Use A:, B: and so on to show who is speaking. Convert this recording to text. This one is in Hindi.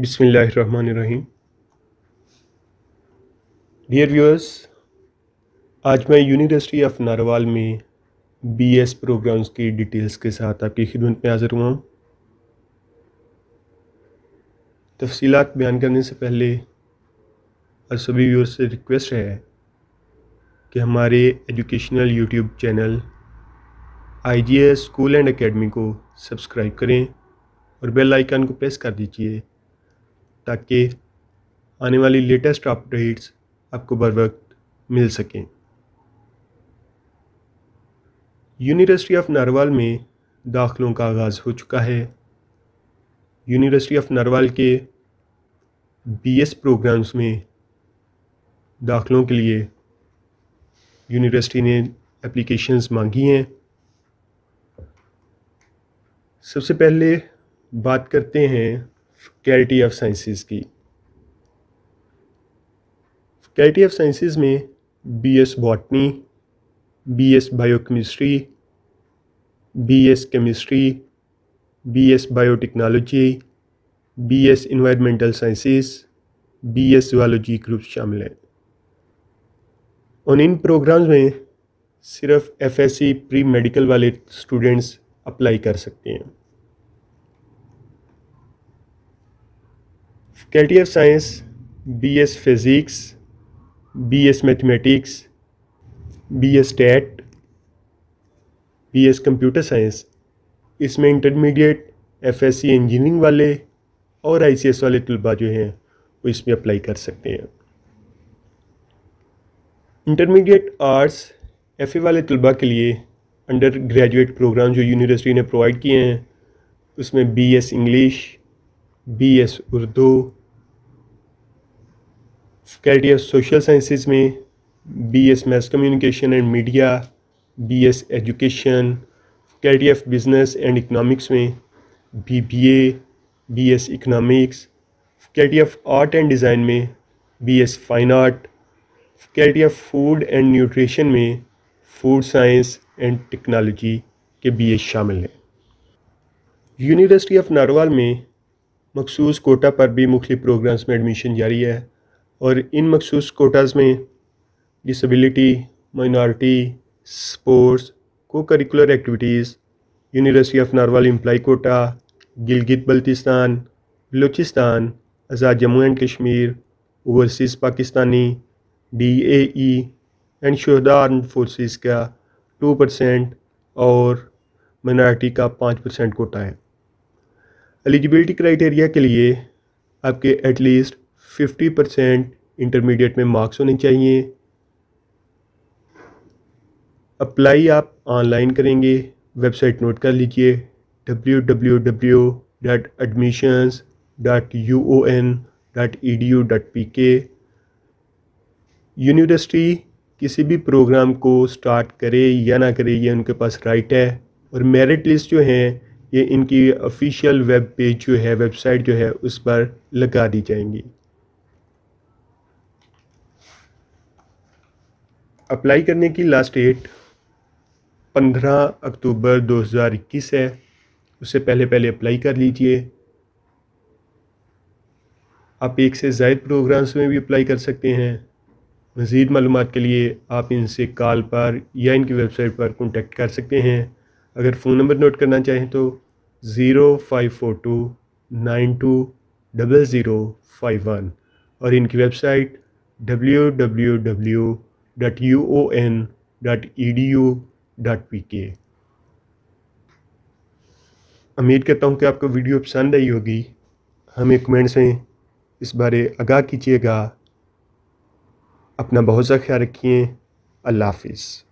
A: बिसमीम डियर व्यूअर्स आज मैं यूनिवर्सिटी ऑफ नारवाल में बीएस प्रोग्राम्स की डिटेल्स के साथ आपकी खिदमत में हाज़िर हुआ हूँ तफसीलात बयान करने से पहले और सभी व्यूअर्स से रिक्वेस्ट है कि हमारे educational YouTube channel I G S school and academy को सब्सक्राइब करें और बेल आइकन को प्रेस कर दीजिए ताकि आने वाली लेटेस्ट अपडेट्स आपको बर वक्त मिल सकें यूनिवर्सिटी ऑफ नारवाल में दाखिलों का आगाज़ हो चुका है यूनिवर्सिटी ऑफ नारवाल के बीएस प्रोग्राम्स में दाखिलों के लिए यूनिवर्सिटी ने एप्लीकेशंस मांगी हैं सबसे पहले बात करते हैं फैकल्टी ऑफ साइंसेस की फैकल्टी ऑफ साइंसेस में B S botany B S biochemistry B S chemistry B S biotechnology B S environmental sciences B S zoology group शामिल हैं और इन प्रोग्राम्स में सिर्फ एफएससी प्री मेडिकल वाले स्टूडेंट्स अप्लाई कर सकते हैं faculty of science B S physics B S mathematics B S टेट बी एस कंप्यूटर साइंस इसमें intermediate F S C engineering वाले और आई सी एस वाले तलबा जो हैं वो इसमें अप्लाई कर सकते हैं इंटरमीडिएट आर्ट्स एफ ए वाले तलबा के लिए अंडर ग्रेजुएट प्रोग्राम जो यूनिवर्सिटी ने प्रोवाइड किए हैं उसमें B S English B S Urdu faculty of social sciences में B S mass communication and media B S education faculty of business and economics में B B A B S economics faculty of art and design में B S fine art faculty of food and nutrition में फूड साइंस एंड टेक्नोलॉजी के बी ए शामिल हैं यूनिवर्सिटी ऑफ नारोवाल में मखसूस कोटा पर भी मुख्य प्रोग्राम्स में एडमिशन जारी है और इन मखसूस कोटाज़ में disability minority sports co curricular activities university of Narowal employee quota Gilgit Baltistan Balochistan Azad Jammu and Kashmir overseas Pakistani D A E and शहदा आर्म फोर्सेस का टू परसेंट और माइनॉरिटी का पाँच परसेंट कोटा है एलिजिबिलिटी क्राइटेरिया के लिए आपके एटलीस्ट फिफ्टी परसेंट इंटरमीडिएट में मार्क्स होने चाहिए अप्लाई आप ऑनलाइन करेंगे वेबसाइट नोट कर लीजिए W W W dot admissions dot U O N dot E D U dot P K university किसी भी प्रोग्राम को स्टार्ट करे या ना करे ये उनके पास राइट है और मेरिट लिस्ट जो है ये इनकी ऑफिशियल वेब पेज जो है वेबसाइट जो है उस पर लगा दी जाएंगी अप्लाई करने की लास्ट डेट 15 अक्टूबर 2021 है उससे पहले पहले अप्लाई कर लीजिए आप एक से जायद प्रोग्राम्स में भी अप्लाई कर सकते हैं मज़ीद मालूम के लिए आप इनसे कॉल पर या इनकी वेबसाइट पर कॉन्टेक्ट कर सकते हैं अगर फ़ोन नंबर नोट करना चाहें तो zero five four two nine two double zero five one और इनकी website W W W dot dot dot U O N E D P K उम्मीद करता हूँ कि आपको वीडियो पसंद आई होगी हमें कमेंट्स में इस बारे आगाह कीजिएगा अपना बहुत सा ख्याल रखिए अल्लाह हाफिज़